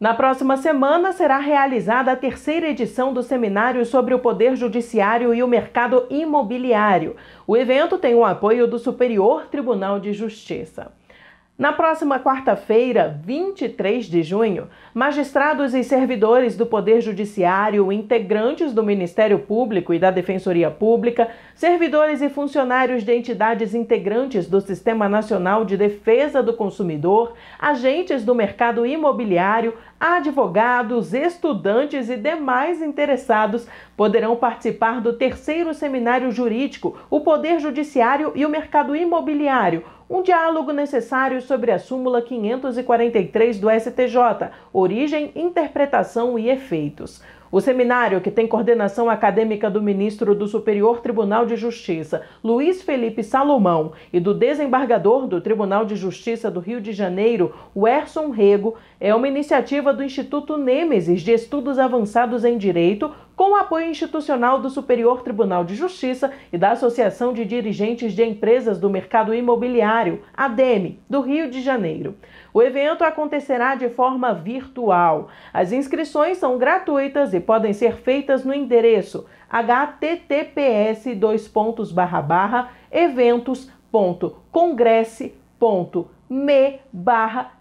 Na próxima semana será realizada a terceira edição do seminário sobre o Poder Judiciário e o Mercado Imobiliário. O evento tem o apoio do Superior Tribunal de Justiça. Na próxima quarta-feira, 23 de junho, magistrados e servidores do Poder Judiciário, integrantes do Ministério Público e da Defensoria Pública, servidores e funcionários de entidades integrantes do Sistema Nacional de Defesa do Consumidor, agentes do mercado imobiliário, advogados, estudantes e demais interessados poderão participar do terceiro seminário jurídico, o Poder Judiciário e o Mercado Imobiliário um diálogo necessário sobre a súmula 543 do STJ, origem, interpretação e efeitos. O seminário, que tem coordenação acadêmica do ministro do Superior Tribunal de Justiça, Luiz Felipe Salomão, e do desembargador do Tribunal de Justiça do Rio de Janeiro, Werson Rego, é uma iniciativa do Instituto Nêmesis de Estudos Avançados em Direito, com o apoio institucional do Superior Tribunal de Justiça e da Associação de Dirigentes de Empresas do Mercado Imobiliário, ADEME, do Rio de Janeiro. O evento acontecerá de forma virtual. As inscrições são gratuitas e podem ser feitas no endereço https eventos.congresse.me barra